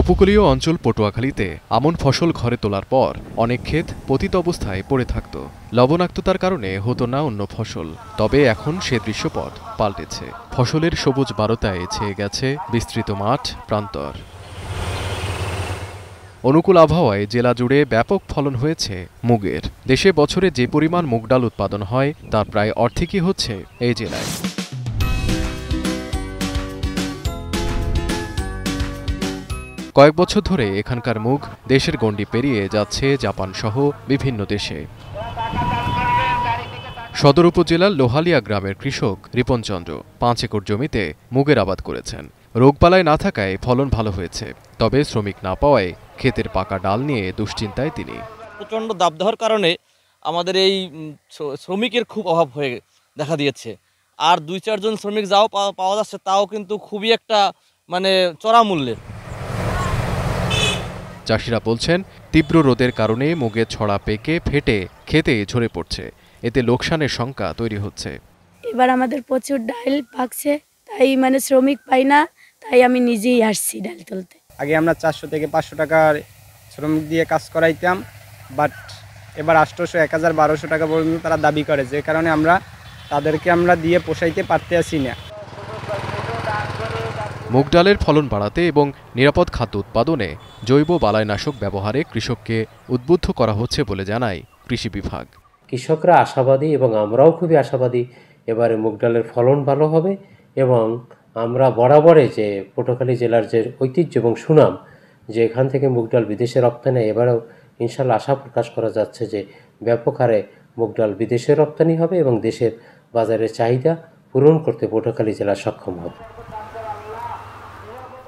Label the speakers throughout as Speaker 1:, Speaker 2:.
Speaker 1: উপকূলীয় অঞ্চল পটুয়াখালীতে আমন ফসল ঘরে তোলার পর অনেক ক্ষেত পতিত অবস্থায় পড়ে থাকত লবণাক্ততার কারণে হতো না অন্য ফসল তবে এখন সে দৃশ্যপট পাল্টেছে ফসলের সবুজ বারতায় ছেয়ে গেছে বিস্তৃত মাঠ প্রান্তর অনুকূল আবহাওয়ায় জেলা জুড়ে ব্যাপক ফলন হয়েছে মুগের দেশে বছরে যে পরিমাণ মুগ ডাল উৎপাদন হয় তার প্রায় অর্ধেকই হচ্ছে এই জেলায় কয়েক বছর ধরে এখানকার মুখ দেশের গণ্ডি পেরিয়ে যাচ্ছে জাপান সহ বিভিন্ন দেশে সদর উপজেলার লোহালিয়া গ্রামের কৃষক রিপনচন্দ্র পাঁচ একর জমিতে মুগের আবাদ করেছেন রোগবালায় না থাকায় ফলন ভালো হয়েছে তবে শ্রমিক না পাওয়ায় ক্ষেতের পাকা ডাল নিয়ে দুশ্চিন্তায় তিনি
Speaker 2: প্রচণ্ড দাবদাহর কারণে আমাদের এই শ্রমিকের খুব অভাব হয়ে দেখা দিয়েছে আর দুই চারজন শ্রমিক যাও পাওয়া যাচ্ছে তাও কিন্তু খুবই একটা মানে চড়া মূল্যের
Speaker 1: চাষিরা বলছেন তীব্র রোদের কারণে মুগের ছড়া পেকে ফেটে খেতে ঝরে পড়ছে এতে লোকসানের শঙ্কা তৈরি হচ্ছে
Speaker 2: এবার আমাদের প্রচুর ডাল পাকছে তাই মানে শ্রমিক পাই না তাই আমি নিজেই আসছি ডাল তুলতে আগে আমরা চারশো থেকে পাঁচশো টাকার শ্রমিক দিয়ে কাজ করাইতাম বাট এবার আষ্টশো এক হাজার বারোশো টাকা পর্যন্ত তারা দাবি করে যে কারণে আমরা তাদেরকে আমরা দিয়ে পোষাইতে পারতে আসি না
Speaker 1: মুগ ডালের ফলন বাড়াতে এবং নিরাপদ খাদ্য উৎপাদনে জৈব বালাইনাশক ব্যবহারে কৃষককে উদ্বুদ্ধ করা হচ্ছে বলে জানায় কৃষি বিভাগ
Speaker 3: কৃষকরা আশাবাদী এবং আমরাও খুবই আশাবাদী এবারে মুগ ডালের ফলন ভালো হবে এবং আমরা বরাবরে যে পটুয়াখালী জেলার যে ঐতিহ্য এবং সুনাম যে এখান থেকে মুগ ডাল বিদেশে রপ্তানি এবারেও ইনশাল্লাহ আশা প্রকাশ করা যাচ্ছে যে ব্যাপক হারে মুগ ডাল বিদেশে রপ্তানি হবে এবং দেশের বাজারের চাহিদা পূরণ করতে পটুয়াখালী জেলা সক্ষম হবে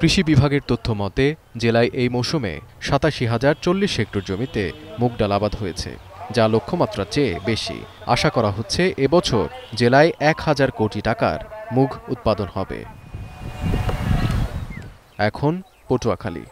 Speaker 1: কৃষি বিভাগের তথ্য মতে জেলায় এই মৌসুমে সাতাশি হাজার চল্লিশ হেক্টর জমিতে মুগ ডাল আবাদ হয়েছে যা লক্ষ্যমাত্রার চেয়ে বেশি আশা করা হচ্ছে এবছর জেলায় এক হাজার কোটি টাকার মুগ উৎপাদন হবে এখন পটুয়াখালী